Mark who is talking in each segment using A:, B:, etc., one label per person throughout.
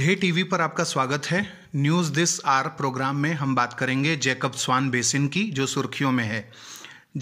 A: ढे TV पर आपका स्वागत है न्यूज़ दिस आर प्रोग्राम में हम बात करेंगे जैकब स्वान बेसिन की जो सुर्खियों में है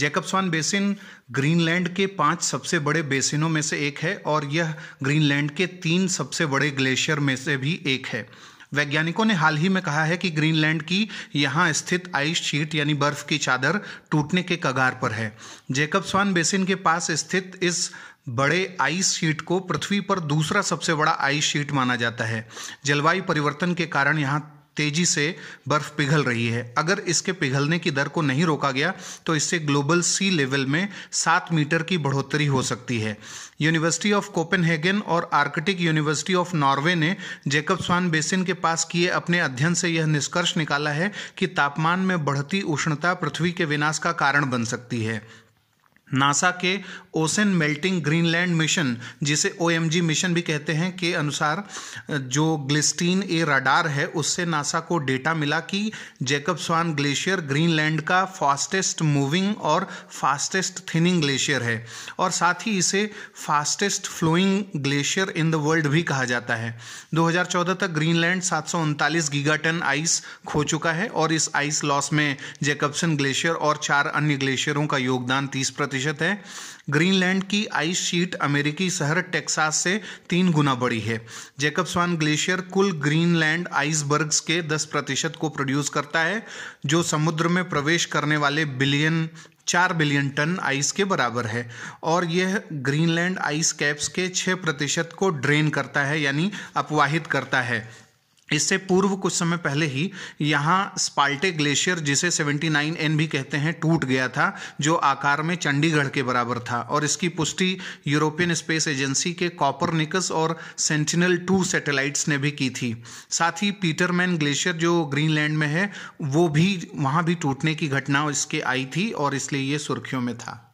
A: जैकब स्वान बेसिन ग्रीनलैंड के पांच सबसे बड़े बेसिनों में से एक है और यह ग्रीनलैंड के तीन सबसे बड़े ग्लेशियर में से भी एक है वैज्ञानिकों ने हाल ही में कहा है कि ग्रीनलैंड की यहाँ स्थित आइस शीट यानी बर्फ की चादर टूटने के कगार पर है जैकब स्वान बेसिन के पास स्थित इस बड़े आइस शीट को पृथ्वी पर दूसरा सबसे बड़ा आइस शीट माना जाता है जलवायु परिवर्तन के कारण यहाँ तेजी से बर्फ पिघल रही है अगर इसके पिघलने की दर को नहीं रोका गया तो इससे ग्लोबल सी लेवल में सात मीटर की बढ़ोतरी हो सकती है यूनिवर्सिटी ऑफ कोपेनहेगन और आर्कटिक यूनिवर्सिटी ऑफ नॉर्वे ने जेकब स्वान बेसिन के पास किए अपने अध्ययन से यह निष्कर्ष निकाला है कि तापमान में बढ़ती उष्णता पृथ्वी के विनाश का कारण बन सकती है नासा के ओसन मेल्टिंग ग्रीनलैंड मिशन जिसे ओ मिशन भी कहते हैं के अनुसार जो ग्लिस्टीन ए राडार है उससे नासा को डेटा मिला कि जैकब स्वान ग्लेशियर ग्रीनलैंड का फास्टेस्ट मूविंग और फास्टेस्ट थिनिंग ग्लेशियर है और साथ ही इसे fastest flowing glacier in the world भी कहा जाता है 2014 तक ग्रीनलैंड सात टन आइस खो चुका है और इस आइस लॉस में जैकबसन ग्लेशियर और चार अन्य ग्लेशियरों का योगदान तीस प्रतिशत प्रतिशत है ग्रीनलैंड की आइस शीट अमेरिकी शहर टेक्सास से तीन गुना बड़ी है जैकब्सवान ग्लेशियर कुल ग्रीनलैंड आइसबर्ग्स के 10 प्रतिशत को प्रोड्यूस करता है जो समुद्र में प्रवेश करने वाले बिलियन चार बिलियन टन आइस के बराबर है और यह ग्रीनलैंड आइस कैप्स के छः प्रतिशत को ड्रेन करता है यानी अपवाहित करता है इससे पूर्व कुछ समय पहले ही यहाँ स्पाल्टे ग्लेशियर जिसे 79 एन भी कहते हैं टूट गया था जो आकार में चंडीगढ़ के बराबर था और इसकी पुष्टि यूरोपियन स्पेस एजेंसी के कॉपरनिकस और सेंटिनल टू सैटेलाइट्स ने भी की थी साथ ही पीटरमैन ग्लेशियर जो ग्रीनलैंड में है वो भी वहाँ भी टूटने की घटना इसके आई थी और इसलिए ये सुर्खियों में था